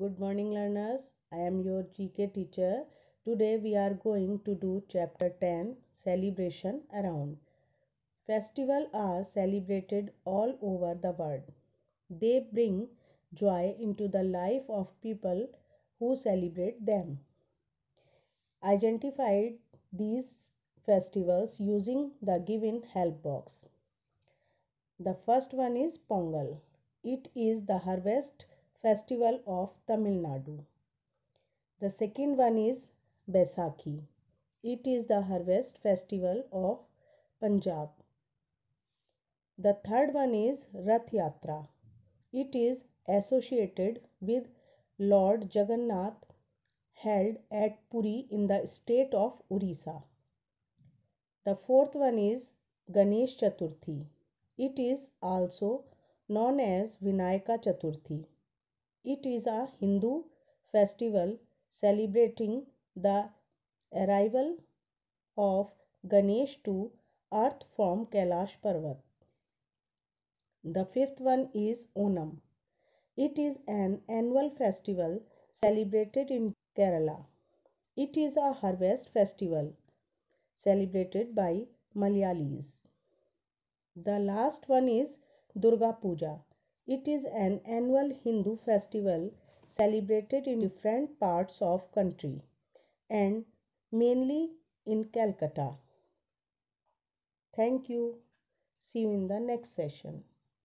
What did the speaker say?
Good morning learners. I am your GK teacher. Today we are going to do chapter 10 celebration around. Festival are celebrated all over the world. They bring joy into the life of people who celebrate them. Identified these festivals using the given help box. The first one is Pongal. It is the harvest festival of Tamil Nadu. The second one is Baisakhi. It is the harvest festival of Punjab. The third one is Rath Yatra. It is associated with Lord Jagannath held at Puri in the state of Orissa. The fourth one is Ganesh Chaturthi. It is also known as Vinayaka Chaturthi. It is a Hindu festival celebrating the arrival of Ganesh to earth from Kailash Parvat. The fifth one is Onam. It is an annual festival celebrated in Kerala. It is a harvest festival celebrated by Malayalis. The last one is Durga Puja. It is an annual Hindu festival celebrated in different parts of country and mainly in Calcutta. Thank you. See you in the next session.